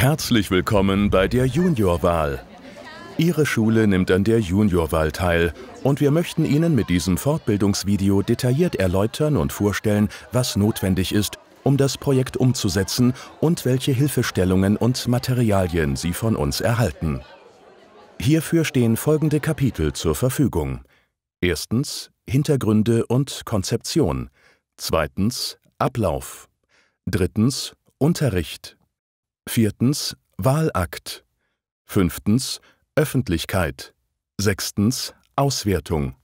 Herzlich willkommen bei der Juniorwahl. Ihre Schule nimmt an der Juniorwahl teil und wir möchten Ihnen mit diesem Fortbildungsvideo detailliert erläutern und vorstellen, was notwendig ist, um das Projekt umzusetzen und welche Hilfestellungen und Materialien Sie von uns erhalten. Hierfür stehen folgende Kapitel zur Verfügung. Erstens Hintergründe und Konzeption. Zweitens Ablauf. Drittens Unterricht. Viertens Wahlakt. Fünftens Öffentlichkeit. Sechstens Auswertung.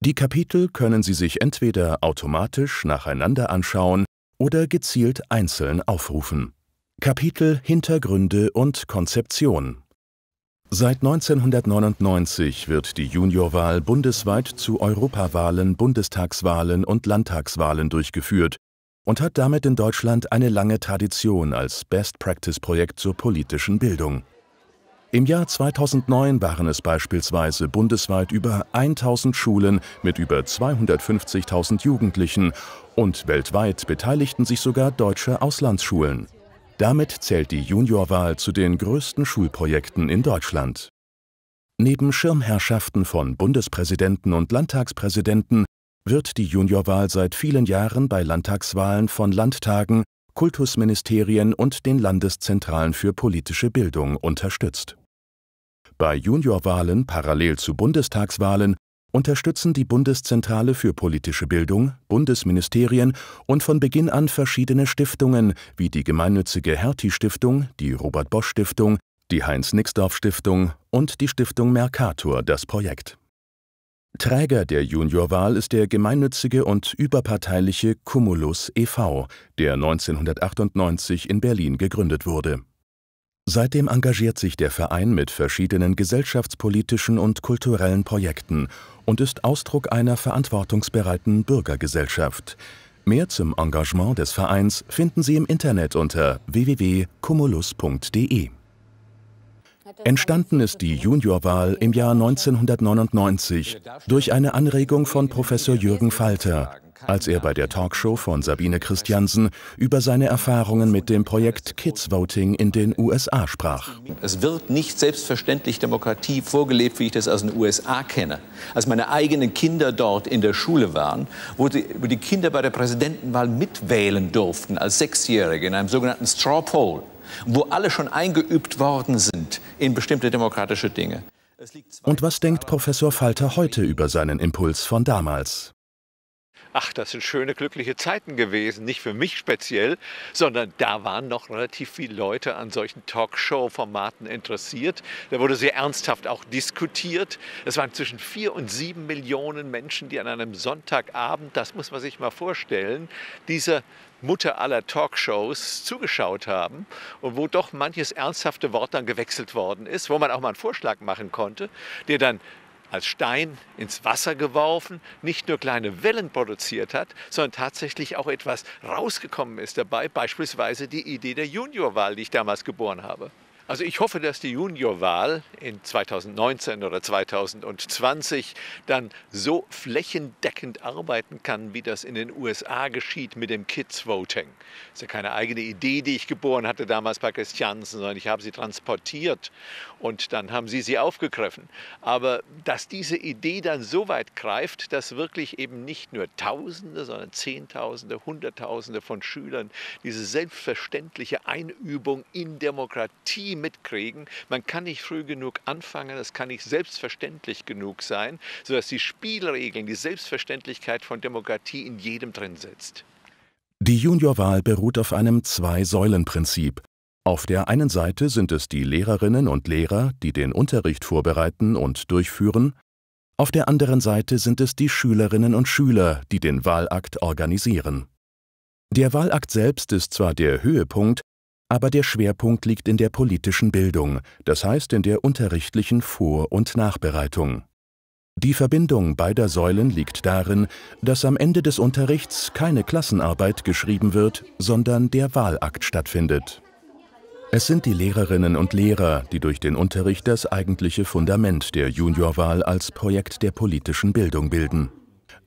Die Kapitel können Sie sich entweder automatisch nacheinander anschauen oder gezielt einzeln aufrufen. Kapitel Hintergründe und Konzeption Seit 1999 wird die Juniorwahl bundesweit zu Europawahlen, Bundestagswahlen und Landtagswahlen durchgeführt und hat damit in Deutschland eine lange Tradition als Best-Practice-Projekt zur politischen Bildung. Im Jahr 2009 waren es beispielsweise bundesweit über 1000 Schulen mit über 250.000 Jugendlichen und weltweit beteiligten sich sogar deutsche Auslandsschulen. Damit zählt die Juniorwahl zu den größten Schulprojekten in Deutschland. Neben Schirmherrschaften von Bundespräsidenten und Landtagspräsidenten wird die Juniorwahl seit vielen Jahren bei Landtagswahlen von Landtagen, Kultusministerien und den Landeszentralen für politische Bildung unterstützt. Bei Juniorwahlen parallel zu Bundestagswahlen unterstützen die Bundeszentrale für politische Bildung, Bundesministerien und von Beginn an verschiedene Stiftungen wie die gemeinnützige Hertie Stiftung, die Robert Bosch Stiftung, die Heinz Nixdorf Stiftung und die Stiftung Mercator das Projekt. Träger der Juniorwahl ist der gemeinnützige und überparteiliche Cumulus e.V., der 1998 in Berlin gegründet wurde. Seitdem engagiert sich der Verein mit verschiedenen gesellschaftspolitischen und kulturellen Projekten und ist Ausdruck einer verantwortungsbereiten Bürgergesellschaft. Mehr zum Engagement des Vereins finden Sie im Internet unter www.cumulus.de. Entstanden ist die Juniorwahl im Jahr 1999 durch eine Anregung von Professor Jürgen Falter, als er bei der Talkshow von Sabine Christiansen über seine Erfahrungen mit dem Projekt Kids Voting in den USA sprach. Es wird nicht selbstverständlich Demokratie vorgelebt, wie ich das aus den USA kenne. Als meine eigenen Kinder dort in der Schule waren, wo die, wo die Kinder bei der Präsidentenwahl mitwählen durften, als Sechsjährige in einem sogenannten Straw Poll wo alle schon eingeübt worden sind in bestimmte demokratische Dinge. Und was denkt Professor Falter heute über seinen Impuls von damals? ach, das sind schöne, glückliche Zeiten gewesen, nicht für mich speziell, sondern da waren noch relativ viele Leute an solchen Talkshow-Formaten interessiert. Da wurde sehr ernsthaft auch diskutiert. Es waren zwischen vier und sieben Millionen Menschen, die an einem Sonntagabend, das muss man sich mal vorstellen, diese Mutter aller Talkshows zugeschaut haben und wo doch manches ernsthafte Wort dann gewechselt worden ist, wo man auch mal einen Vorschlag machen konnte, der dann als Stein ins Wasser geworfen, nicht nur kleine Wellen produziert hat, sondern tatsächlich auch etwas rausgekommen ist dabei, beispielsweise die Idee der Juniorwahl, die ich damals geboren habe. Also ich hoffe, dass die Juniorwahl in 2019 oder 2020 dann so flächendeckend arbeiten kann, wie das in den USA geschieht mit dem Kids Voting. Das ist ja keine eigene Idee, die ich geboren hatte damals bei Christiansen, sondern ich habe sie transportiert und dann haben sie sie aufgegriffen. Aber dass diese Idee dann so weit greift, dass wirklich eben nicht nur Tausende, sondern Zehntausende, Hunderttausende von Schülern diese selbstverständliche Einübung in Demokratie mitkriegen. Man kann nicht früh genug anfangen, es kann nicht selbstverständlich genug sein, sodass die Spielregeln, die Selbstverständlichkeit von Demokratie in jedem drin sitzt. Die Juniorwahl beruht auf einem Zwei-Säulen-Prinzip. Auf der einen Seite sind es die Lehrerinnen und Lehrer, die den Unterricht vorbereiten und durchführen, auf der anderen Seite sind es die Schülerinnen und Schüler, die den Wahlakt organisieren. Der Wahlakt selbst ist zwar der Höhepunkt, aber der Schwerpunkt liegt in der politischen Bildung, das heißt in der unterrichtlichen Vor- und Nachbereitung. Die Verbindung beider Säulen liegt darin, dass am Ende des Unterrichts keine Klassenarbeit geschrieben wird, sondern der Wahlakt stattfindet. Es sind die Lehrerinnen und Lehrer, die durch den Unterricht das eigentliche Fundament der Juniorwahl als Projekt der politischen Bildung bilden.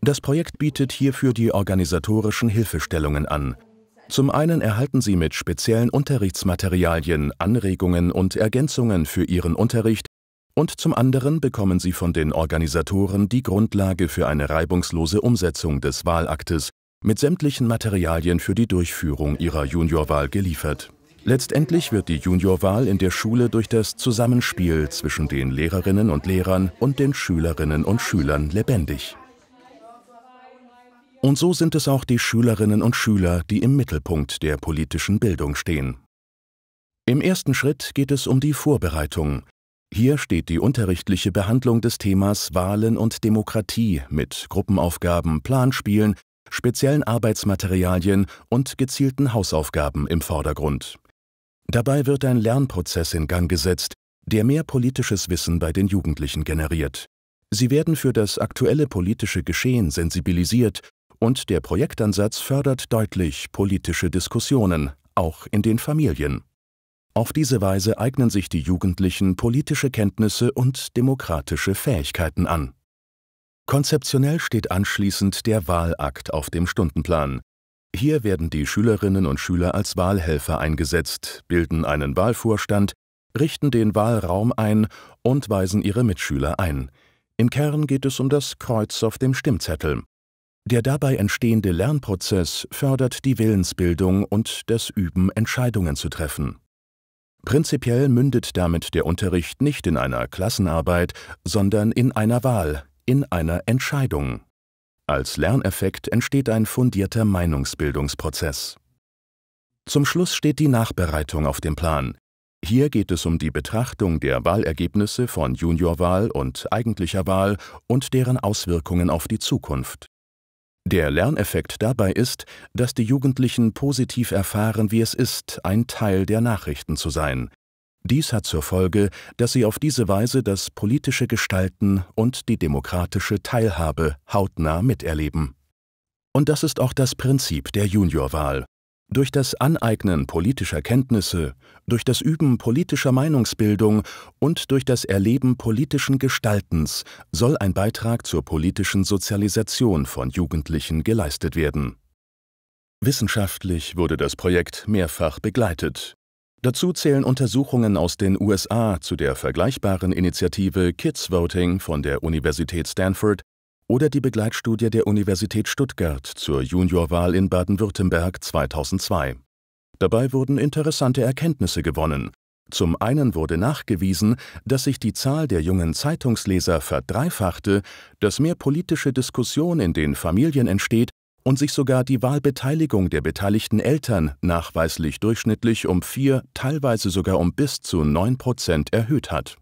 Das Projekt bietet hierfür die organisatorischen Hilfestellungen an, zum einen erhalten Sie mit speziellen Unterrichtsmaterialien Anregungen und Ergänzungen für Ihren Unterricht und zum anderen bekommen Sie von den Organisatoren die Grundlage für eine reibungslose Umsetzung des Wahlaktes mit sämtlichen Materialien für die Durchführung Ihrer Juniorwahl geliefert. Letztendlich wird die Juniorwahl in der Schule durch das Zusammenspiel zwischen den Lehrerinnen und Lehrern und den Schülerinnen und Schülern lebendig. Und so sind es auch die Schülerinnen und Schüler, die im Mittelpunkt der politischen Bildung stehen. Im ersten Schritt geht es um die Vorbereitung. Hier steht die unterrichtliche Behandlung des Themas Wahlen und Demokratie mit Gruppenaufgaben, Planspielen, speziellen Arbeitsmaterialien und gezielten Hausaufgaben im Vordergrund. Dabei wird ein Lernprozess in Gang gesetzt, der mehr politisches Wissen bei den Jugendlichen generiert. Sie werden für das aktuelle politische Geschehen sensibilisiert und der Projektansatz fördert deutlich politische Diskussionen, auch in den Familien. Auf diese Weise eignen sich die Jugendlichen politische Kenntnisse und demokratische Fähigkeiten an. Konzeptionell steht anschließend der Wahlakt auf dem Stundenplan. Hier werden die Schülerinnen und Schüler als Wahlhelfer eingesetzt, bilden einen Wahlvorstand, richten den Wahlraum ein und weisen ihre Mitschüler ein. Im Kern geht es um das Kreuz auf dem Stimmzettel. Der dabei entstehende Lernprozess fördert die Willensbildung und das Üben, Entscheidungen zu treffen. Prinzipiell mündet damit der Unterricht nicht in einer Klassenarbeit, sondern in einer Wahl, in einer Entscheidung. Als Lerneffekt entsteht ein fundierter Meinungsbildungsprozess. Zum Schluss steht die Nachbereitung auf dem Plan. Hier geht es um die Betrachtung der Wahlergebnisse von Juniorwahl und eigentlicher Wahl und deren Auswirkungen auf die Zukunft. Der Lerneffekt dabei ist, dass die Jugendlichen positiv erfahren, wie es ist, ein Teil der Nachrichten zu sein. Dies hat zur Folge, dass sie auf diese Weise das politische Gestalten und die demokratische Teilhabe hautnah miterleben. Und das ist auch das Prinzip der Juniorwahl. Durch das Aneignen politischer Kenntnisse, durch das Üben politischer Meinungsbildung und durch das Erleben politischen Gestaltens soll ein Beitrag zur politischen Sozialisation von Jugendlichen geleistet werden. Wissenschaftlich wurde das Projekt mehrfach begleitet. Dazu zählen Untersuchungen aus den USA zu der vergleichbaren Initiative Kids Voting von der Universität Stanford oder die Begleitstudie der Universität Stuttgart zur Juniorwahl in Baden-Württemberg 2002. Dabei wurden interessante Erkenntnisse gewonnen. Zum einen wurde nachgewiesen, dass sich die Zahl der jungen Zeitungsleser verdreifachte, dass mehr politische Diskussion in den Familien entsteht und sich sogar die Wahlbeteiligung der beteiligten Eltern nachweislich durchschnittlich um vier, teilweise sogar um bis zu neun Prozent erhöht hat.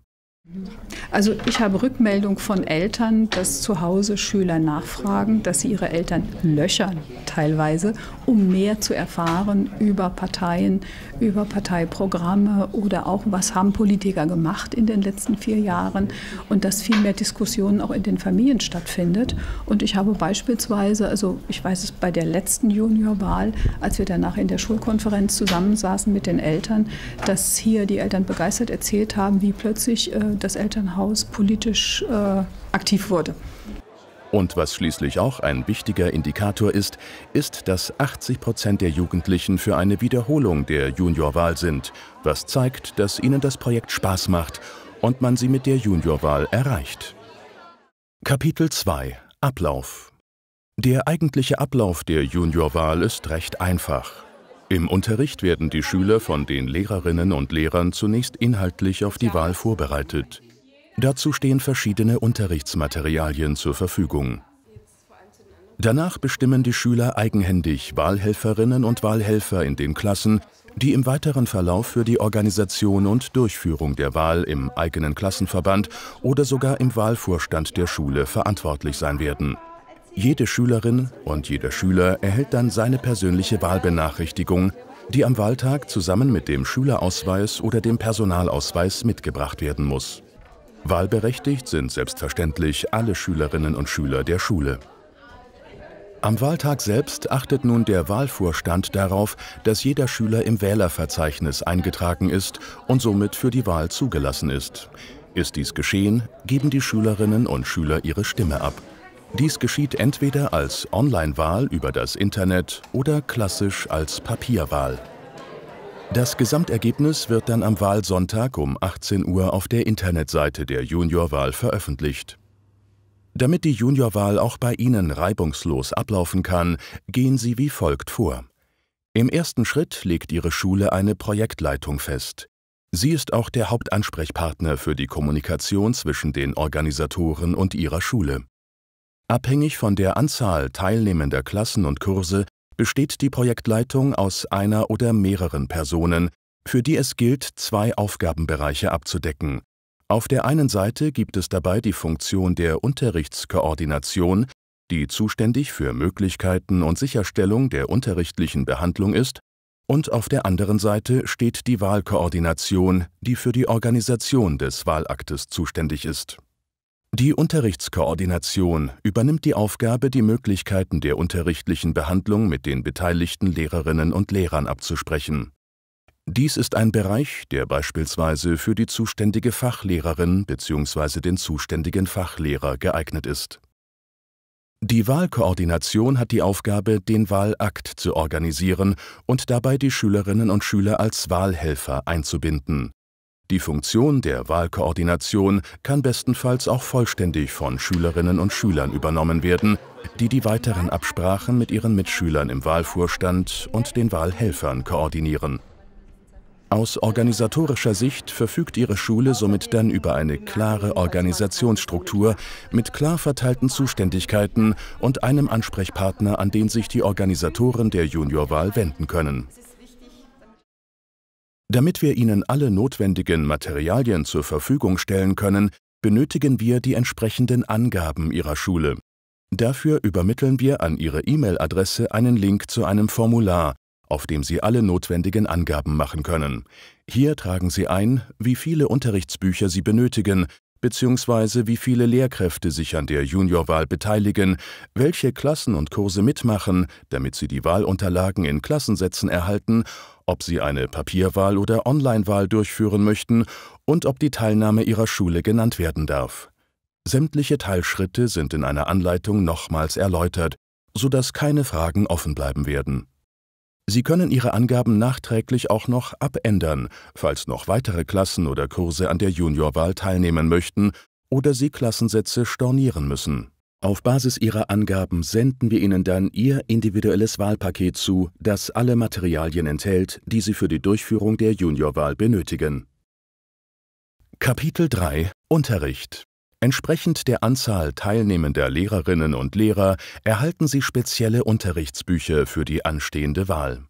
Also ich habe Rückmeldung von Eltern, dass zu Hause Schüler nachfragen, dass sie ihre Eltern löchern teilweise, um mehr zu erfahren über Parteien, über Parteiprogramme oder auch, was haben Politiker gemacht in den letzten vier Jahren und dass viel mehr Diskussionen auch in den Familien stattfindet. Und ich habe beispielsweise, also ich weiß es bei der letzten Juniorwahl, als wir danach in der Schulkonferenz zusammensaßen mit den Eltern, dass hier die Eltern begeistert erzählt haben, wie plötzlich äh, das Elternhaus politisch äh, aktiv wurde. Und was schließlich auch ein wichtiger Indikator ist, ist, dass 80 Prozent der Jugendlichen für eine Wiederholung der Juniorwahl sind, was zeigt, dass ihnen das Projekt Spaß macht und man sie mit der Juniorwahl erreicht. Kapitel 2 Ablauf Der eigentliche Ablauf der Juniorwahl ist recht einfach. Im Unterricht werden die Schüler von den Lehrerinnen und Lehrern zunächst inhaltlich auf die Wahl vorbereitet. Dazu stehen verschiedene Unterrichtsmaterialien zur Verfügung. Danach bestimmen die Schüler eigenhändig Wahlhelferinnen und Wahlhelfer in den Klassen, die im weiteren Verlauf für die Organisation und Durchführung der Wahl im eigenen Klassenverband oder sogar im Wahlvorstand der Schule verantwortlich sein werden. Jede Schülerin und jeder Schüler erhält dann seine persönliche Wahlbenachrichtigung, die am Wahltag zusammen mit dem Schülerausweis oder dem Personalausweis mitgebracht werden muss. Wahlberechtigt sind selbstverständlich alle Schülerinnen und Schüler der Schule. Am Wahltag selbst achtet nun der Wahlvorstand darauf, dass jeder Schüler im Wählerverzeichnis eingetragen ist und somit für die Wahl zugelassen ist. Ist dies geschehen, geben die Schülerinnen und Schüler ihre Stimme ab. Dies geschieht entweder als Online-Wahl über das Internet oder klassisch als Papierwahl. Das Gesamtergebnis wird dann am Wahlsonntag um 18 Uhr auf der Internetseite der Juniorwahl veröffentlicht. Damit die Juniorwahl auch bei Ihnen reibungslos ablaufen kann, gehen Sie wie folgt vor. Im ersten Schritt legt Ihre Schule eine Projektleitung fest. Sie ist auch der Hauptansprechpartner für die Kommunikation zwischen den Organisatoren und ihrer Schule. Abhängig von der Anzahl teilnehmender Klassen und Kurse besteht die Projektleitung aus einer oder mehreren Personen, für die es gilt, zwei Aufgabenbereiche abzudecken. Auf der einen Seite gibt es dabei die Funktion der Unterrichtskoordination, die zuständig für Möglichkeiten und Sicherstellung der unterrichtlichen Behandlung ist, und auf der anderen Seite steht die Wahlkoordination, die für die Organisation des Wahlaktes zuständig ist die Unterrichtskoordination übernimmt die Aufgabe, die Möglichkeiten der unterrichtlichen Behandlung mit den beteiligten Lehrerinnen und Lehrern abzusprechen. Dies ist ein Bereich, der beispielsweise für die zuständige Fachlehrerin bzw. den zuständigen Fachlehrer geeignet ist. Die Wahlkoordination hat die Aufgabe, den Wahlakt zu organisieren und dabei die Schülerinnen und Schüler als Wahlhelfer einzubinden die Funktion der Wahlkoordination kann bestenfalls auch vollständig von Schülerinnen und Schülern übernommen werden, die die weiteren Absprachen mit ihren Mitschülern im Wahlvorstand und den Wahlhelfern koordinieren. Aus organisatorischer Sicht verfügt Ihre Schule somit dann über eine klare Organisationsstruktur mit klar verteilten Zuständigkeiten und einem Ansprechpartner, an den sich die Organisatoren der Juniorwahl wenden können. Damit wir Ihnen alle notwendigen Materialien zur Verfügung stellen können, benötigen wir die entsprechenden Angaben Ihrer Schule. Dafür übermitteln wir an Ihre E-Mail-Adresse einen Link zu einem Formular, auf dem Sie alle notwendigen Angaben machen können. Hier tragen Sie ein, wie viele Unterrichtsbücher Sie benötigen bzw. wie viele Lehrkräfte sich an der Juniorwahl beteiligen, welche Klassen und Kurse mitmachen, damit sie die Wahlunterlagen in Klassensätzen erhalten, ob sie eine Papierwahl oder Onlinewahl durchführen möchten und ob die Teilnahme ihrer Schule genannt werden darf. Sämtliche Teilschritte sind in einer Anleitung nochmals erläutert, sodass keine Fragen offen bleiben werden. Sie können Ihre Angaben nachträglich auch noch abändern, falls noch weitere Klassen oder Kurse an der Juniorwahl teilnehmen möchten oder Sie Klassensätze stornieren müssen. Auf Basis Ihrer Angaben senden wir Ihnen dann Ihr individuelles Wahlpaket zu, das alle Materialien enthält, die Sie für die Durchführung der Juniorwahl benötigen. Kapitel 3 Unterricht Entsprechend der Anzahl teilnehmender Lehrerinnen und Lehrer erhalten sie spezielle Unterrichtsbücher für die anstehende Wahl.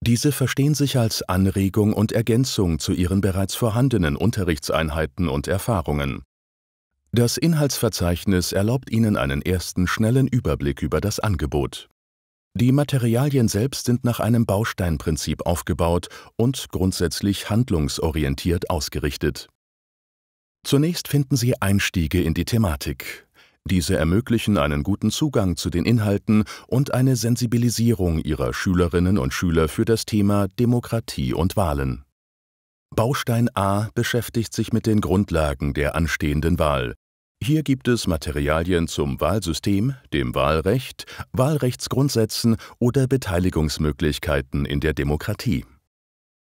Diese verstehen sich als Anregung und Ergänzung zu ihren bereits vorhandenen Unterrichtseinheiten und Erfahrungen. Das Inhaltsverzeichnis erlaubt Ihnen einen ersten schnellen Überblick über das Angebot. Die Materialien selbst sind nach einem Bausteinprinzip aufgebaut und grundsätzlich handlungsorientiert ausgerichtet. Zunächst finden Sie Einstiege in die Thematik. Diese ermöglichen einen guten Zugang zu den Inhalten und eine Sensibilisierung Ihrer Schülerinnen und Schüler für das Thema Demokratie und Wahlen. Baustein A beschäftigt sich mit den Grundlagen der anstehenden Wahl. Hier gibt es Materialien zum Wahlsystem, dem Wahlrecht, Wahlrechtsgrundsätzen oder Beteiligungsmöglichkeiten in der Demokratie.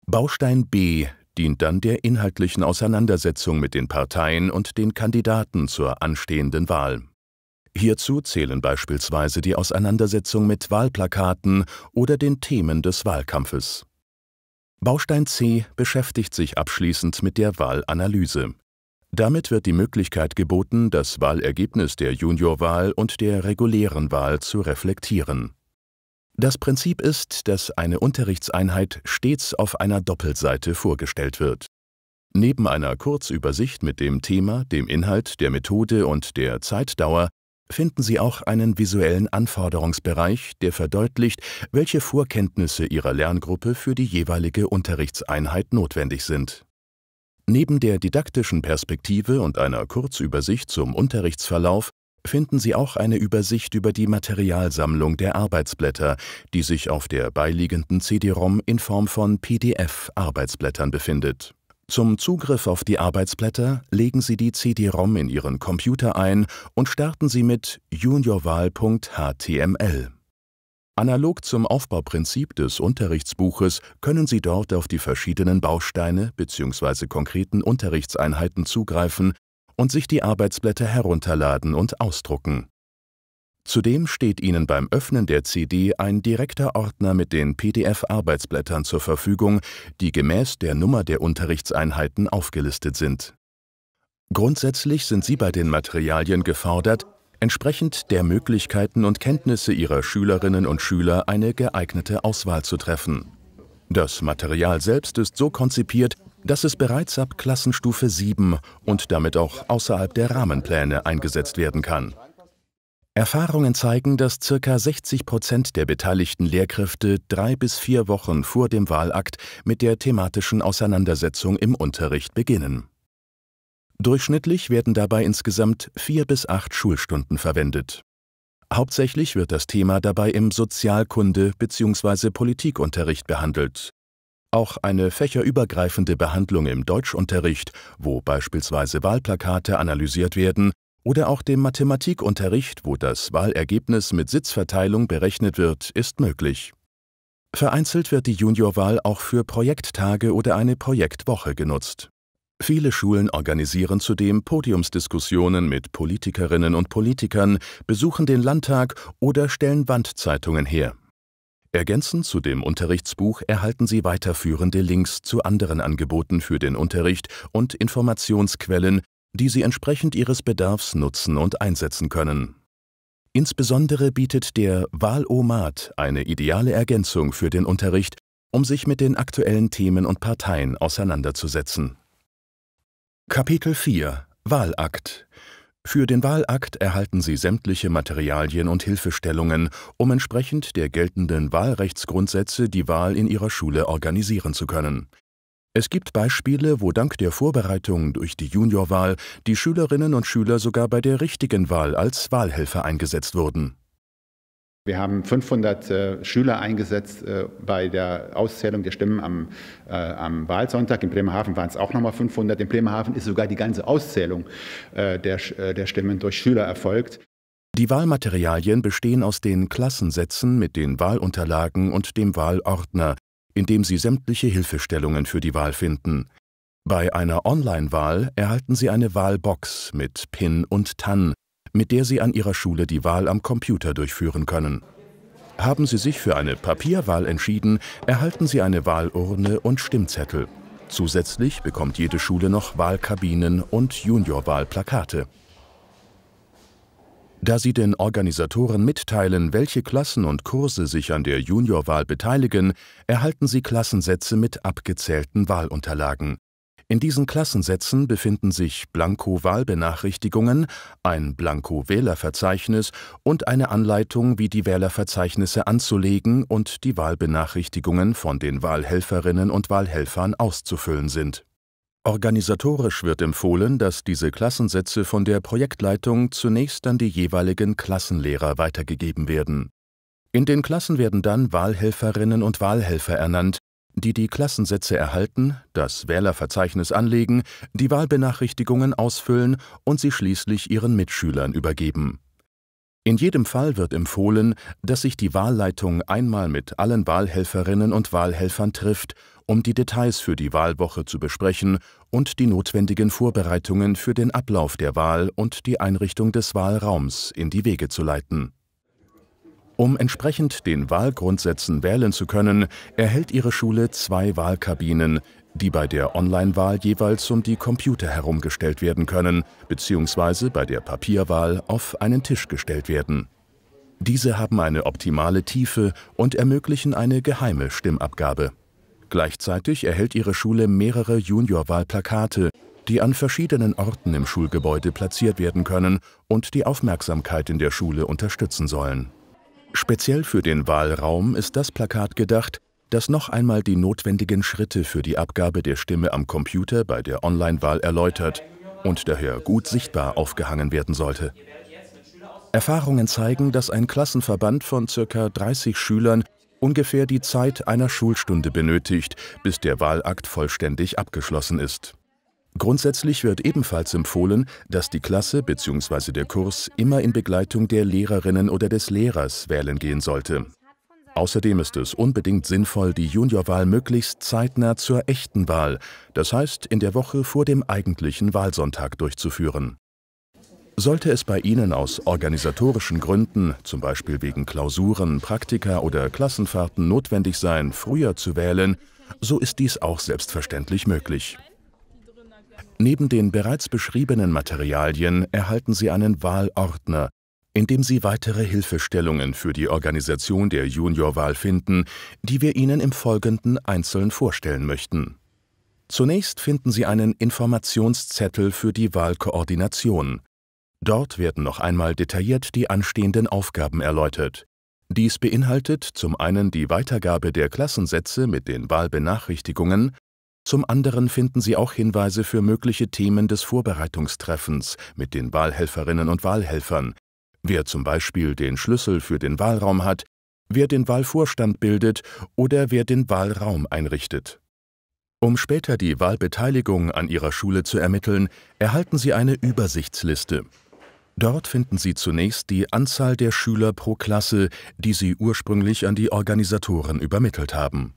Baustein B dient dann der inhaltlichen Auseinandersetzung mit den Parteien und den Kandidaten zur anstehenden Wahl. Hierzu zählen beispielsweise die Auseinandersetzung mit Wahlplakaten oder den Themen des Wahlkampfes. Baustein C beschäftigt sich abschließend mit der Wahlanalyse. Damit wird die Möglichkeit geboten, das Wahlergebnis der Juniorwahl und der regulären Wahl zu reflektieren. Das Prinzip ist, dass eine Unterrichtseinheit stets auf einer Doppelseite vorgestellt wird. Neben einer Kurzübersicht mit dem Thema, dem Inhalt, der Methode und der Zeitdauer finden Sie auch einen visuellen Anforderungsbereich, der verdeutlicht, welche Vorkenntnisse Ihrer Lerngruppe für die jeweilige Unterrichtseinheit notwendig sind. Neben der didaktischen Perspektive und einer Kurzübersicht zum Unterrichtsverlauf finden Sie auch eine Übersicht über die Materialsammlung der Arbeitsblätter, die sich auf der beiliegenden CD-ROM in Form von PDF-Arbeitsblättern befindet. Zum Zugriff auf die Arbeitsblätter legen Sie die CD-ROM in Ihren Computer ein und starten Sie mit juniorwahl.html. Analog zum Aufbauprinzip des Unterrichtsbuches können Sie dort auf die verschiedenen Bausteine bzw. konkreten Unterrichtseinheiten zugreifen, und sich die Arbeitsblätter herunterladen und ausdrucken. Zudem steht Ihnen beim Öffnen der CD ein direkter Ordner mit den PDF-Arbeitsblättern zur Verfügung, die gemäß der Nummer der Unterrichtseinheiten aufgelistet sind. Grundsätzlich sind Sie bei den Materialien gefordert, entsprechend der Möglichkeiten und Kenntnisse Ihrer Schülerinnen und Schüler eine geeignete Auswahl zu treffen. Das Material selbst ist so konzipiert, dass es bereits ab Klassenstufe 7 und damit auch außerhalb der Rahmenpläne eingesetzt werden kann. Erfahrungen zeigen, dass ca. 60 Prozent der beteiligten Lehrkräfte drei bis vier Wochen vor dem Wahlakt mit der thematischen Auseinandersetzung im Unterricht beginnen. Durchschnittlich werden dabei insgesamt vier bis acht Schulstunden verwendet. Hauptsächlich wird das Thema dabei im Sozialkunde- bzw. Politikunterricht behandelt, auch eine fächerübergreifende Behandlung im Deutschunterricht, wo beispielsweise Wahlplakate analysiert werden, oder auch dem Mathematikunterricht, wo das Wahlergebnis mit Sitzverteilung berechnet wird, ist möglich. Vereinzelt wird die Juniorwahl auch für Projekttage oder eine Projektwoche genutzt. Viele Schulen organisieren zudem Podiumsdiskussionen mit Politikerinnen und Politikern, besuchen den Landtag oder stellen Wandzeitungen her. Ergänzend zu dem Unterrichtsbuch erhalten Sie weiterführende Links zu anderen Angeboten für den Unterricht und Informationsquellen, die Sie entsprechend Ihres Bedarfs nutzen und einsetzen können. Insbesondere bietet der Wahlomat eine ideale Ergänzung für den Unterricht, um sich mit den aktuellen Themen und Parteien auseinanderzusetzen. Kapitel 4 Wahlakt für den Wahlakt erhalten Sie sämtliche Materialien und Hilfestellungen, um entsprechend der geltenden Wahlrechtsgrundsätze die Wahl in Ihrer Schule organisieren zu können. Es gibt Beispiele, wo dank der Vorbereitung durch die Juniorwahl die Schülerinnen und Schüler sogar bei der richtigen Wahl als Wahlhelfer eingesetzt wurden wir haben 500 äh, Schüler eingesetzt äh, bei der Auszählung der Stimmen am, äh, am Wahlsonntag. In Bremerhaven waren es auch nochmal 500. In Bremerhaven ist sogar die ganze Auszählung äh, der, äh, der Stimmen durch Schüler erfolgt. Die Wahlmaterialien bestehen aus den Klassensätzen mit den Wahlunterlagen und dem Wahlordner, in dem Sie sämtliche Hilfestellungen für die Wahl finden. Bei einer Online-Wahl erhalten Sie eine Wahlbox mit PIN und TAN, mit der Sie an Ihrer Schule die Wahl am Computer durchführen können. Haben Sie sich für eine Papierwahl entschieden, erhalten Sie eine Wahlurne und Stimmzettel. Zusätzlich bekommt jede Schule noch Wahlkabinen und Juniorwahlplakate. Da sie den Organisatoren mitteilen, welche Klassen und Kurse sich an der Juniorwahl beteiligen, erhalten sie Klassensätze mit abgezählten Wahlunterlagen. In diesen Klassensätzen befinden sich Blanko-Wahlbenachrichtigungen, ein Blanko-Wählerverzeichnis und eine Anleitung, wie die Wählerverzeichnisse anzulegen und die Wahlbenachrichtigungen von den Wahlhelferinnen und Wahlhelfern auszufüllen sind. Organisatorisch wird empfohlen, dass diese Klassensätze von der Projektleitung zunächst an die jeweiligen Klassenlehrer weitergegeben werden. In den Klassen werden dann Wahlhelferinnen und Wahlhelfer ernannt, die die Klassensätze erhalten, das Wählerverzeichnis anlegen, die Wahlbenachrichtigungen ausfüllen und sie schließlich ihren Mitschülern übergeben. In jedem Fall wird empfohlen, dass sich die Wahlleitung einmal mit allen Wahlhelferinnen und Wahlhelfern trifft, um die Details für die Wahlwoche zu besprechen und die notwendigen Vorbereitungen für den Ablauf der Wahl und die Einrichtung des Wahlraums in die Wege zu leiten um entsprechend den Wahlgrundsätzen wählen zu können, erhält ihre Schule zwei Wahlkabinen, die bei der Online-Wahl jeweils um die Computer herumgestellt werden können, beziehungsweise bei der Papierwahl auf einen Tisch gestellt werden. Diese haben eine optimale Tiefe und ermöglichen eine geheime Stimmabgabe. Gleichzeitig erhält ihre Schule mehrere Juniorwahlplakate, die an verschiedenen Orten im Schulgebäude platziert werden können und die Aufmerksamkeit in der Schule unterstützen sollen. Speziell für den Wahlraum ist das Plakat gedacht, das noch einmal die notwendigen Schritte für die Abgabe der Stimme am Computer bei der Online-Wahl erläutert und daher gut sichtbar aufgehangen werden sollte. Erfahrungen zeigen, dass ein Klassenverband von ca. 30 Schülern ungefähr die Zeit einer Schulstunde benötigt, bis der Wahlakt vollständig abgeschlossen ist. Grundsätzlich wird ebenfalls empfohlen, dass die Klasse bzw. der Kurs immer in Begleitung der Lehrerinnen oder des Lehrers wählen gehen sollte. Außerdem ist es unbedingt sinnvoll, die Juniorwahl möglichst zeitnah zur echten Wahl, das heißt in der Woche vor dem eigentlichen Wahlsonntag durchzuführen. Sollte es bei Ihnen aus organisatorischen Gründen, zum Beispiel wegen Klausuren, Praktika oder Klassenfahrten notwendig sein, früher zu wählen, so ist dies auch selbstverständlich möglich. Neben den bereits beschriebenen Materialien erhalten Sie einen Wahlordner, in dem Sie weitere Hilfestellungen für die Organisation der Juniorwahl finden, die wir Ihnen im Folgenden einzeln vorstellen möchten. Zunächst finden Sie einen Informationszettel für die Wahlkoordination. Dort werden noch einmal detailliert die anstehenden Aufgaben erläutert. Dies beinhaltet zum einen die Weitergabe der Klassensätze mit den Wahlbenachrichtigungen, zum anderen finden Sie auch Hinweise für mögliche Themen des Vorbereitungstreffens mit den Wahlhelferinnen und Wahlhelfern, wer zum Beispiel den Schlüssel für den Wahlraum hat, wer den Wahlvorstand bildet oder wer den Wahlraum einrichtet. Um später die Wahlbeteiligung an Ihrer Schule zu ermitteln, erhalten Sie eine Übersichtsliste. Dort finden Sie zunächst die Anzahl der Schüler pro Klasse, die Sie ursprünglich an die Organisatoren übermittelt haben.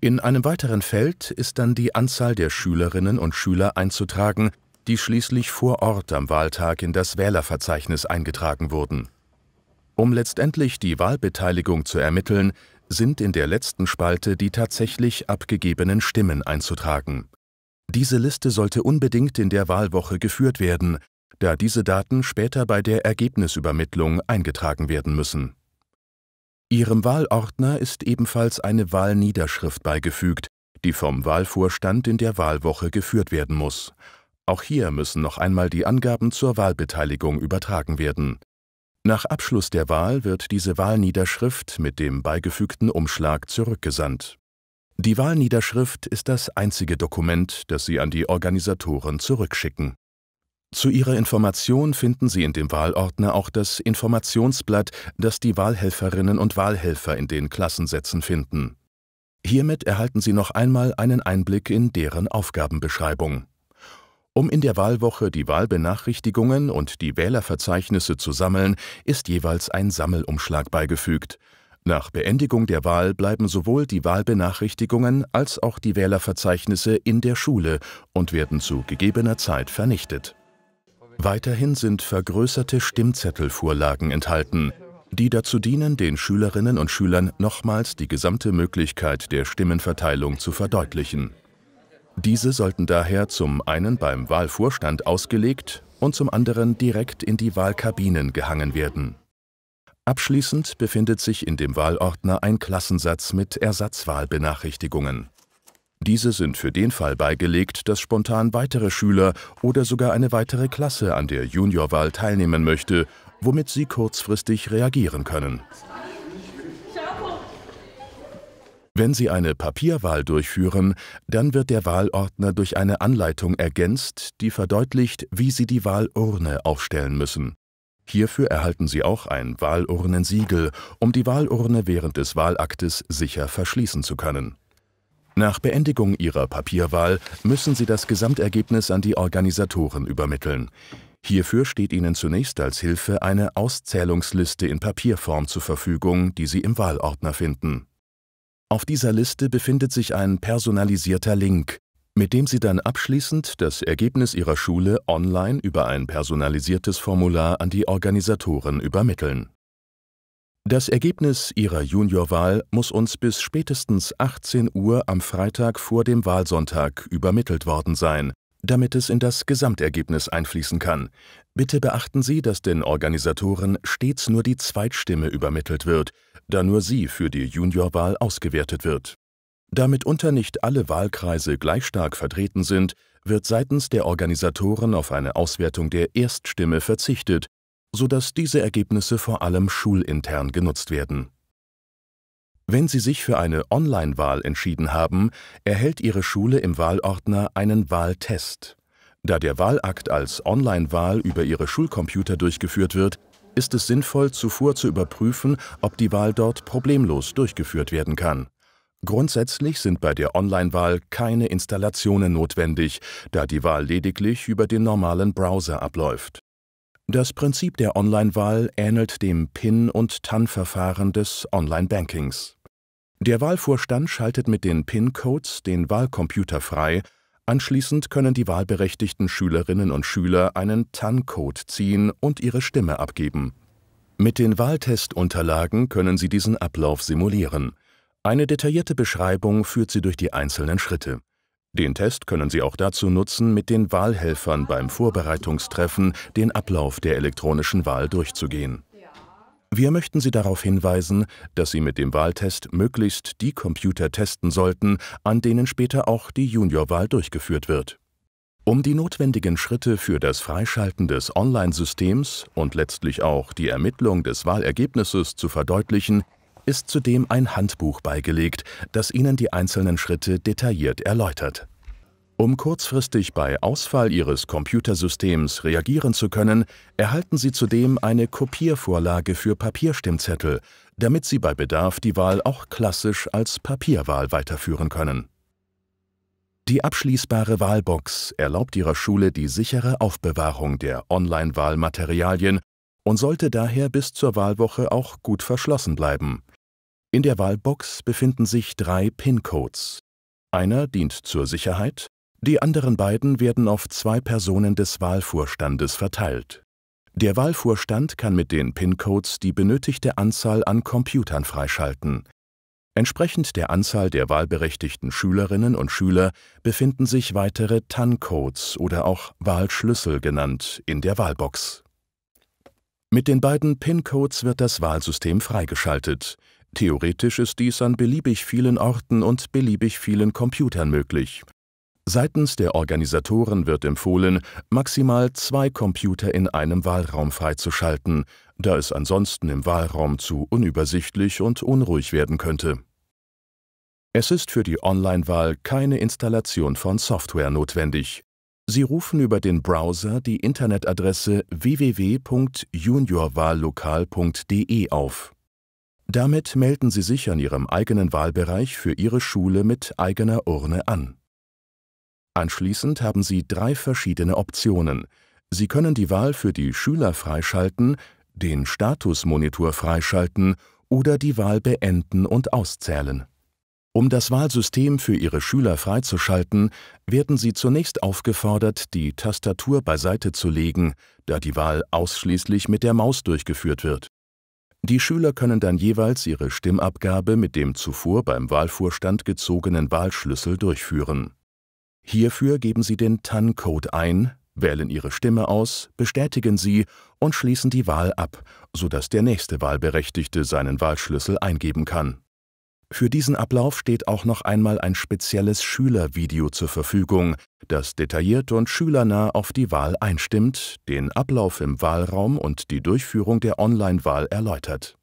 In einem weiteren Feld ist dann die Anzahl der Schülerinnen und Schüler einzutragen, die schließlich vor Ort am Wahltag in das Wählerverzeichnis eingetragen wurden. Um letztendlich die Wahlbeteiligung zu ermitteln, sind in der letzten Spalte die tatsächlich abgegebenen Stimmen einzutragen. Diese Liste sollte unbedingt in der Wahlwoche geführt werden, da diese Daten später bei der Ergebnisübermittlung eingetragen werden müssen Ihrem Wahlordner ist ebenfalls eine Wahlniederschrift beigefügt, die vom Wahlvorstand in der Wahlwoche geführt werden muss. Auch hier müssen noch einmal die Angaben zur Wahlbeteiligung übertragen werden. Nach Abschluss der Wahl wird diese Wahlniederschrift mit dem beigefügten Umschlag zurückgesandt. Die Wahlniederschrift ist das einzige Dokument, das Sie an die Organisatoren zurückschicken zu Ihrer Information finden Sie in dem Wahlordner auch das Informationsblatt, das die Wahlhelferinnen und Wahlhelfer in den Klassensätzen finden. Hiermit erhalten Sie noch einmal einen Einblick in deren Aufgabenbeschreibung. Um in der Wahlwoche die Wahlbenachrichtigungen und die Wählerverzeichnisse zu sammeln, ist jeweils ein Sammelumschlag beigefügt. Nach Beendigung der Wahl bleiben sowohl die Wahlbenachrichtigungen als auch die Wählerverzeichnisse in der Schule und werden zu gegebener Zeit vernichtet. Weiterhin sind vergrößerte Stimmzettelvorlagen enthalten, die dazu dienen, den Schülerinnen und Schülern nochmals die gesamte Möglichkeit der Stimmenverteilung zu verdeutlichen. Diese sollten daher zum einen beim Wahlvorstand ausgelegt und zum anderen direkt in die Wahlkabinen gehangen werden. Abschließend befindet sich in dem Wahlordner ein Klassensatz mit Ersatzwahlbenachrichtigungen. Diese sind für den Fall beigelegt, dass spontan weitere Schüler oder sogar eine weitere Klasse an der Juniorwahl teilnehmen möchte, womit sie kurzfristig reagieren können. Wenn Sie eine Papierwahl durchführen, dann wird der Wahlordner durch eine Anleitung ergänzt, die verdeutlicht, wie Sie die Wahlurne aufstellen müssen. Hierfür erhalten Sie auch ein Wahlurnensiegel, um die Wahlurne während des Wahlaktes sicher verschließen zu können. Nach Beendigung ihrer Papierwahl müssen sie das Gesamtergebnis an die Organisatoren übermitteln. Hierfür steht ihnen zunächst als Hilfe eine Auszählungsliste in Papierform zur Verfügung, die sie im Wahlordner finden. Auf dieser Liste befindet sich ein personalisierter Link, mit dem Sie dann abschließend das Ergebnis Ihrer Schule online über ein personalisiertes Formular an die Organisatoren übermitteln. Das Ergebnis ihrer Juniorwahl muss uns bis spätestens 18 Uhr am Freitag vor dem Wahlsonntag übermittelt worden sein, damit es in das Gesamtergebnis einfließen kann. Bitte beachten Sie, dass den Organisatoren stets nur die Zweitstimme übermittelt wird, da nur sie für die Juniorwahl ausgewertet wird. Da mitunter nicht alle Wahlkreise gleich stark vertreten sind, wird seitens der Organisatoren auf eine Auswertung der Erststimme verzichtet sodass diese Ergebnisse vor allem schulintern genutzt werden. Wenn Sie sich für eine Online-Wahl entschieden haben, erhält Ihre Schule im Wahlordner einen Wahltest. Da der Wahlakt als Online-Wahl über Ihre Schulcomputer durchgeführt wird, ist es sinnvoll, zuvor zu überprüfen, ob die Wahl dort problemlos durchgeführt werden kann. Grundsätzlich sind bei der Online-Wahl keine Installationen notwendig, da die Wahl lediglich über den normalen Browser abläuft. Das Prinzip der Online-Wahl ähnelt dem PIN- und TAN-Verfahren des Online-Bankings. Der Wahlvorstand schaltet mit den PIN-Codes den Wahlcomputer frei, anschließend können die wahlberechtigten Schülerinnen und Schüler einen TAN-Code ziehen und ihre Stimme abgeben. Mit den Wahltestunterlagen können sie diesen Ablauf simulieren. Eine detaillierte Beschreibung führt sie durch die einzelnen Schritte. Den Test können Sie auch dazu nutzen, mit den Wahlhelfern beim Vorbereitungstreffen den Ablauf der elektronischen Wahl durchzugehen. Wir möchten Sie darauf hinweisen, dass Sie mit dem Wahltest möglichst die Computer testen sollten, an denen später auch die Juniorwahl durchgeführt wird. Um die notwendigen Schritte für das Freischalten des Online-Systems und letztlich auch die Ermittlung des Wahlergebnisses zu verdeutlichen, ist zudem ein Handbuch beigelegt, das Ihnen die einzelnen Schritte detailliert erläutert. Um kurzfristig bei Ausfall Ihres Computersystems reagieren zu können, erhalten Sie zudem eine Kopiervorlage für Papierstimmzettel, damit Sie bei Bedarf die Wahl auch klassisch als Papierwahl weiterführen können. Die abschließbare Wahlbox erlaubt Ihrer Schule die sichere Aufbewahrung der Online-Wahlmaterialien und sollte daher bis zur Wahlwoche auch gut verschlossen bleiben. In der Wahlbox befinden sich drei PIN-Codes. Einer dient zur Sicherheit, die anderen beiden werden auf zwei Personen des Wahlvorstandes verteilt. Der Wahlvorstand kann mit den PIN-Codes die benötigte Anzahl an Computern freischalten. Entsprechend der Anzahl der wahlberechtigten Schülerinnen und Schüler befinden sich weitere TAN-Codes oder auch Wahlschlüssel genannt in der Wahlbox. Mit den beiden PIN-Codes wird das Wahlsystem freigeschaltet. Theoretisch ist dies an beliebig vielen Orten und beliebig vielen Computern möglich. Seitens der Organisatoren wird empfohlen, maximal zwei Computer in einem Wahlraum freizuschalten, da es ansonsten im Wahlraum zu unübersichtlich und unruhig werden könnte. Es ist für die Online-Wahl keine Installation von Software notwendig. Sie rufen über den Browser die Internetadresse www.juniorwahllokal.de auf. Damit melden Sie sich an Ihrem eigenen Wahlbereich für Ihre Schule mit eigener Urne an. Anschließend haben Sie drei verschiedene Optionen. Sie können die Wahl für die Schüler freischalten, den Statusmonitor freischalten oder die Wahl beenden und auszählen. Um das Wahlsystem für Ihre Schüler freizuschalten, werden Sie zunächst aufgefordert, die Tastatur beiseite zu legen, da die Wahl ausschließlich mit der Maus durchgeführt wird. Die Schüler können dann jeweils ihre Stimmabgabe mit dem zuvor beim Wahlvorstand gezogenen Wahlschlüssel durchführen. Hierfür geben sie den TAN-Code ein, wählen ihre Stimme aus, bestätigen sie und schließen die Wahl ab, sodass der nächste Wahlberechtigte seinen Wahlschlüssel eingeben kann für diesen Ablauf steht auch noch einmal ein spezielles Schülervideo zur Verfügung, das detailliert und schülernah auf die Wahl einstimmt, den Ablauf im Wahlraum und die Durchführung der Online-Wahl erläutert.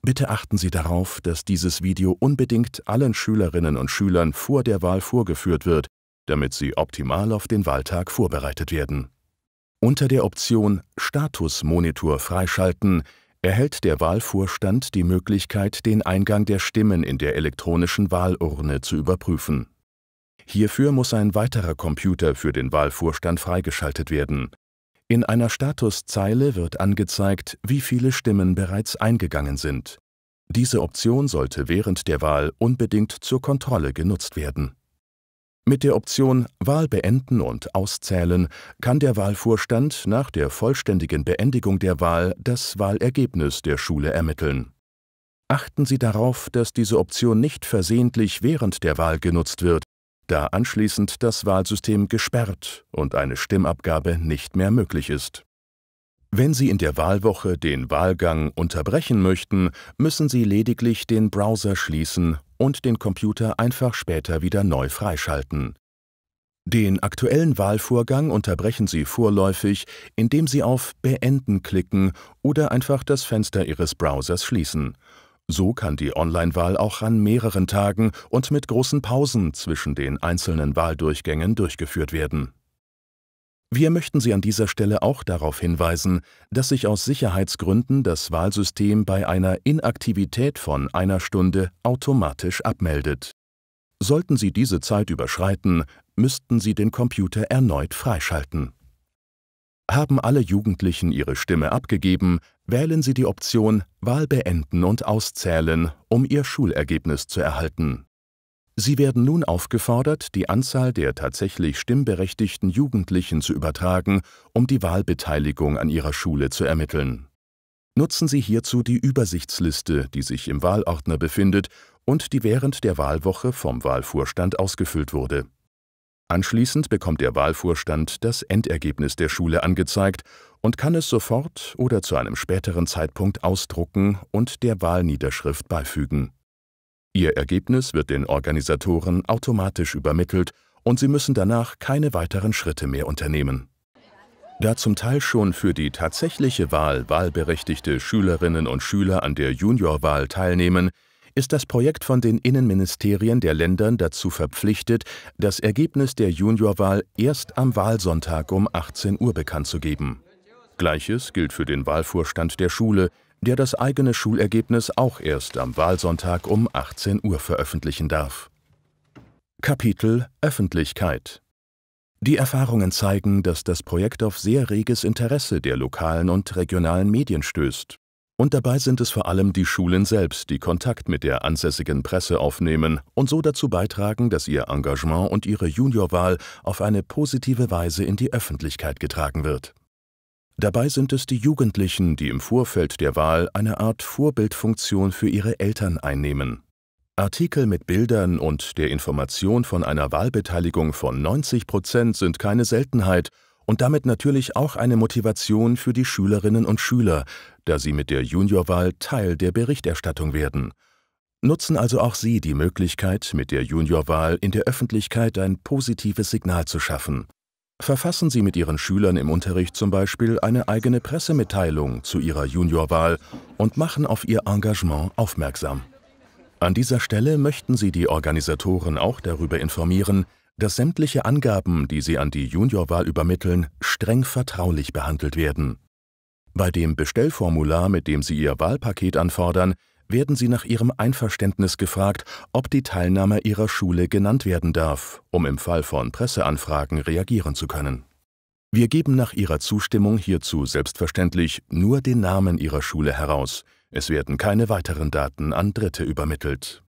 Bitte achten Sie darauf, dass dieses Video unbedingt allen Schülerinnen und Schülern vor der Wahl vorgeführt wird, damit sie optimal auf den Wahltag vorbereitet werden. Unter der Option Statusmonitor freischalten erhält der Wahlvorstand die Möglichkeit, den Eingang der Stimmen in der elektronischen Wahlurne zu überprüfen. Hierfür muss ein weiterer Computer für den Wahlvorstand freigeschaltet werden. In einer Statuszeile wird angezeigt, wie viele Stimmen bereits eingegangen sind. Diese Option sollte während der Wahl unbedingt zur Kontrolle genutzt werden. Mit der Option Wahl beenden und auszählen kann der Wahlvorstand nach der vollständigen Beendigung der Wahl das Wahlergebnis der Schule ermitteln. Achten Sie darauf, dass diese Option nicht versehentlich während der Wahl genutzt wird, da anschließend das Wahlsystem gesperrt und eine Stimmabgabe nicht mehr möglich ist. Wenn Sie in der Wahlwoche den Wahlgang unterbrechen möchten, müssen Sie lediglich den Browser schließen und den Computer einfach später wieder neu freischalten. Den aktuellen Wahlvorgang unterbrechen Sie vorläufig, indem Sie auf Beenden klicken oder einfach das Fenster Ihres Browsers schließen. So kann die Online-Wahl auch an mehreren Tagen und mit großen Pausen zwischen den einzelnen Wahldurchgängen durchgeführt werden. Wir möchten Sie an dieser Stelle auch darauf hinweisen, dass sich aus Sicherheitsgründen das Wahlsystem bei einer Inaktivität von einer Stunde automatisch abmeldet. Sollten Sie diese Zeit überschreiten, müssten Sie den Computer erneut freischalten. Haben alle Jugendlichen ihre Stimme abgegeben, wählen Sie die Option Wahl beenden und auszählen, um Ihr Schulergebnis zu erhalten. Sie werden nun aufgefordert, die Anzahl der tatsächlich stimmberechtigten Jugendlichen zu übertragen, um die Wahlbeteiligung an ihrer Schule zu ermitteln. Nutzen Sie hierzu die Übersichtsliste, die sich im Wahlordner befindet und die während der Wahlwoche vom Wahlvorstand ausgefüllt wurde. Anschließend bekommt der Wahlvorstand das Endergebnis der Schule angezeigt und kann es sofort oder zu einem späteren Zeitpunkt ausdrucken und der Wahlniederschrift beifügen. Ihr Ergebnis wird den Organisatoren automatisch übermittelt und sie müssen danach keine weiteren Schritte mehr unternehmen. Da zum Teil schon für die tatsächliche Wahl wahlberechtigte Schülerinnen und Schüler an der Juniorwahl teilnehmen, ist das Projekt von den Innenministerien der Ländern dazu verpflichtet, das Ergebnis der Juniorwahl erst am Wahlsonntag um 18 Uhr bekannt zu geben. Gleiches gilt für den Wahlvorstand der Schule, der das eigene Schulergebnis auch erst am Wahlsonntag um 18 Uhr veröffentlichen darf. Kapitel Öffentlichkeit Die Erfahrungen zeigen, dass das Projekt auf sehr reges Interesse der lokalen und regionalen Medien stößt. Und dabei sind es vor allem die Schulen selbst, die Kontakt mit der ansässigen Presse aufnehmen und so dazu beitragen, dass ihr Engagement und ihre Juniorwahl auf eine positive Weise in die Öffentlichkeit getragen wird. Dabei sind es die Jugendlichen, die im Vorfeld der Wahl eine Art Vorbildfunktion für ihre Eltern einnehmen. Artikel mit Bildern und der Information von einer Wahlbeteiligung von 90 Prozent sind keine Seltenheit und damit natürlich auch eine Motivation für die Schülerinnen und Schüler, da sie mit der Juniorwahl Teil der Berichterstattung werden. Nutzen also auch Sie die Möglichkeit, mit der Juniorwahl in der Öffentlichkeit ein positives Signal zu schaffen. Verfassen Sie mit Ihren Schülern im Unterricht zum Beispiel eine eigene Pressemitteilung zu Ihrer Juniorwahl und machen auf Ihr Engagement aufmerksam. An dieser Stelle möchten Sie die Organisatoren auch darüber informieren, dass sämtliche Angaben, die Sie an die Juniorwahl übermitteln, streng vertraulich behandelt werden. Bei dem Bestellformular, mit dem Sie Ihr Wahlpaket anfordern, werden sie nach ihrem Einverständnis gefragt, ob die Teilnahme ihrer Schule genannt werden darf, um im Fall von Presseanfragen reagieren zu können. Wir geben nach ihrer Zustimmung hierzu selbstverständlich nur den Namen ihrer Schule heraus, es werden keine weiteren Daten an Dritte übermittelt.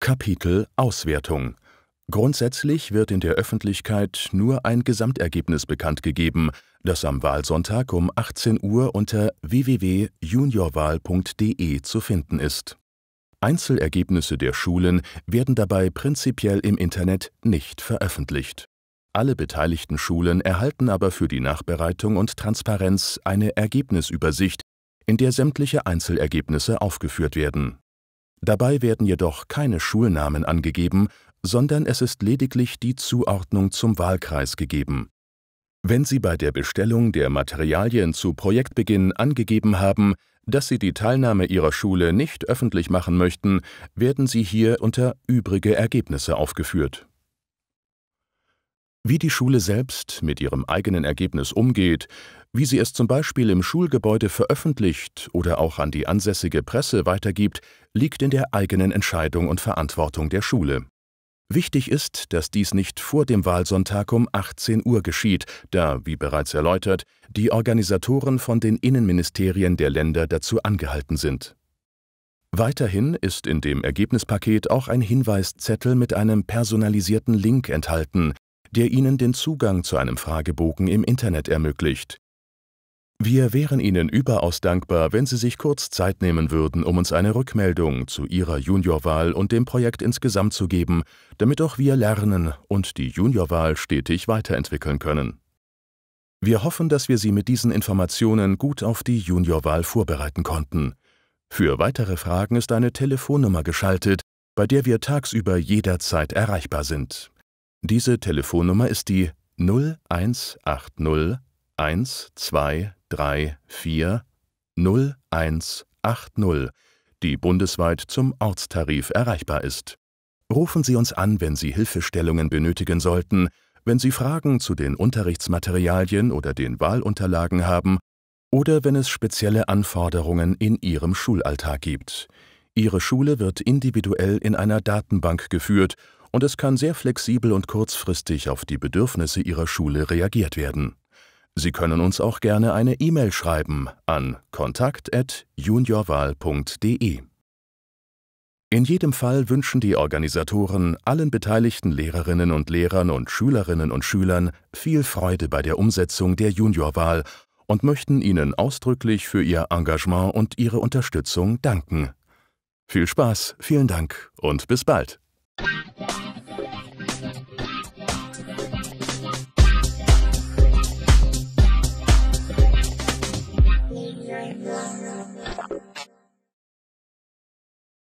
Kapitel Auswertung Grundsätzlich wird in der Öffentlichkeit nur ein Gesamtergebnis bekannt gegeben, das am Wahlsonntag um 18 Uhr unter www.juniorwahl.de zu finden ist. Einzelergebnisse der Schulen werden dabei prinzipiell im Internet nicht veröffentlicht. Alle beteiligten Schulen erhalten aber für die Nachbereitung und Transparenz eine Ergebnisübersicht, in der sämtliche Einzelergebnisse aufgeführt werden Dabei werden jedoch keine Schulnamen angegeben, sondern es ist lediglich die Zuordnung zum Wahlkreis gegeben. Wenn Sie bei der Bestellung der Materialien zu Projektbeginn angegeben haben, dass Sie die Teilnahme Ihrer Schule nicht öffentlich machen möchten, werden Sie hier unter Übrige Ergebnisse aufgeführt wie die Schule selbst mit ihrem eigenen Ergebnis umgeht, wie sie es zum Beispiel im Schulgebäude veröffentlicht oder auch an die ansässige Presse weitergibt, liegt in der eigenen Entscheidung und Verantwortung der Schule. Wichtig ist, dass dies nicht vor dem Wahlsonntag um 18 Uhr geschieht, da, wie bereits erläutert, die Organisatoren von den Innenministerien der Länder dazu angehalten sind. Weiterhin ist in dem Ergebnispaket auch ein Hinweiszettel mit einem personalisierten Link enthalten, der Ihnen den Zugang zu einem Fragebogen im Internet ermöglicht. Wir wären Ihnen überaus dankbar, wenn Sie sich kurz Zeit nehmen würden, um uns eine Rückmeldung zu Ihrer Juniorwahl und dem Projekt insgesamt zu geben, damit auch wir lernen und die Juniorwahl stetig weiterentwickeln können. Wir hoffen, dass wir Sie mit diesen Informationen gut auf die Juniorwahl vorbereiten konnten. Für weitere Fragen ist eine Telefonnummer geschaltet, bei der wir tagsüber jederzeit erreichbar sind. Diese Telefonnummer ist die 0180 1234 0180, die bundesweit zum Ortstarif erreichbar ist. Rufen Sie uns an, wenn Sie Hilfestellungen benötigen sollten, wenn Sie Fragen zu den Unterrichtsmaterialien oder den Wahlunterlagen haben oder wenn es spezielle Anforderungen in Ihrem Schulalltag gibt. Ihre Schule wird individuell in einer Datenbank geführt und es kann sehr flexibel und kurzfristig auf die Bedürfnisse Ihrer Schule reagiert werden. Sie können uns auch gerne eine E-Mail schreiben an kontakt.juniorwahl.de. In jedem Fall wünschen die Organisatoren allen beteiligten Lehrerinnen und Lehrern und Schülerinnen und Schülern viel Freude bei der Umsetzung der Juniorwahl und möchten Ihnen ausdrücklich für Ihr Engagement und Ihre Unterstützung danken. Viel Spaß, vielen Dank und bis bald.